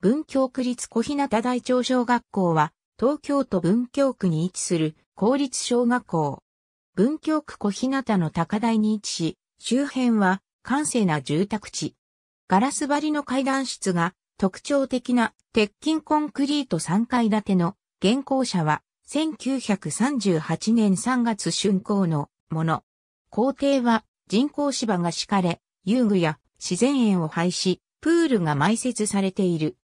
文京区立小日向大町小学校は、東京都文京区に位置する公立小学校。文京区小日向の高台に位置し、周辺は閑静な住宅地。ガラス張りの階段室が特徴的な鉄筋コンクリート3階建ての現行車は1938年3月竣工のもの。校庭は人工芝が敷かれ、遊具や自然園を廃し、プールが埋設されている。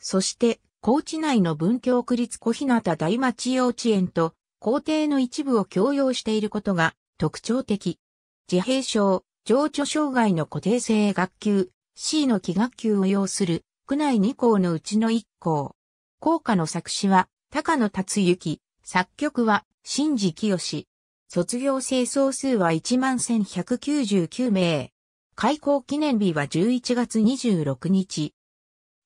そして、高知内の文教区立小日向大町幼稚園と、校庭の一部を共用していることが特徴的。自閉症、情緒障害の固定性学級、C の気学級を要する、区内2校のうちの1校。校歌の作詞は、高野達之、作曲は、新次清。卒業生総数は11,199名。開校記念日は11月26日。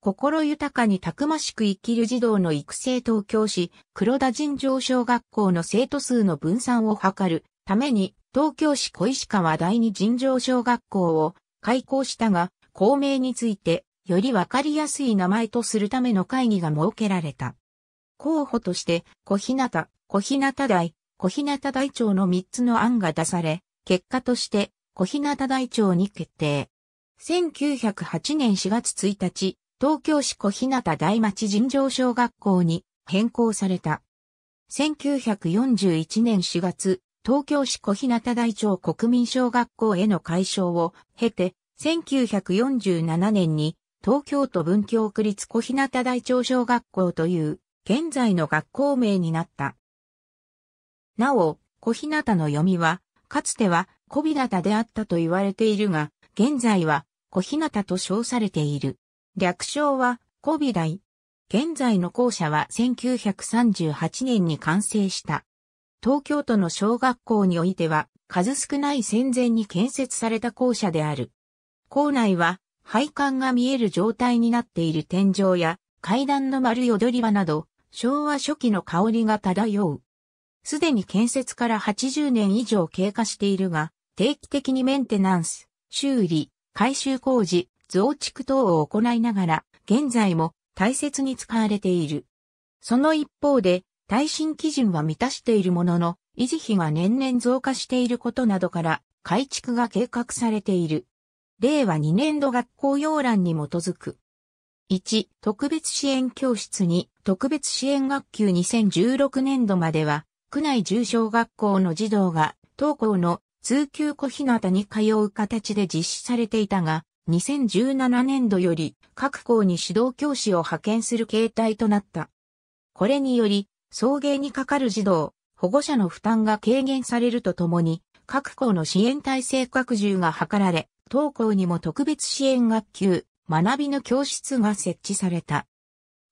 心豊かにたくましく生きる児童の育成東京市黒田尋常小学校の生徒数の分散を図るために東京市小石川第二尋常小学校を開校したが、校名についてよりわかりやすい名前とするための会議が設けられた。候補として、小日向、小日向台、小日向台長の3つの案が出され、結果として小日向台長に決定。1908年4月1日、東京市小日向大町尋常小学校に変更された。1941年4月、東京市小日向大町国民小学校への改称を経て、1947年に東京都文京区立小日向大町小学校という現在の学校名になった。なお、小日向の読みは、かつては小日向であったと言われているが、現在は小日向と称されている。略称は、コビライ。現在の校舎は1938年に完成した。東京都の小学校においては、数少ない戦前に建設された校舎である。校内は、配管が見える状態になっている天井や、階段の丸い踊り場など、昭和初期の香りが漂う。すでに建設から80年以上経過しているが、定期的にメンテナンス、修理、改修工事、増築等を行いながら、現在も大切に使われている。その一方で、耐震基準は満たしているものの、維持費が年々増加していることなどから、改築が計画されている。令和2年度学校要覧に基づく。1、特別支援教室に、特別支援学級2016年度までは、区内中小学校の児童が、当校の通級小日向に通う形で実施されていたが、2017年度より各校に指導教師を派遣する形態となった。これにより、送迎にかかる児童、保護者の負担が軽減されるとともに、各校の支援体制拡充が図られ、当校にも特別支援学級、学びの教室が設置された。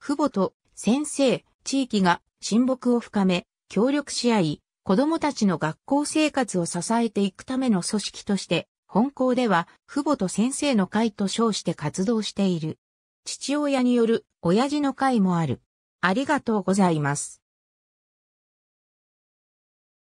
父母と先生、地域が親睦を深め、協力し合い、子供たちの学校生活を支えていくための組織として本校では、父母と先生の会と称して活動している。父親による親父の会もある。ありがとうございます。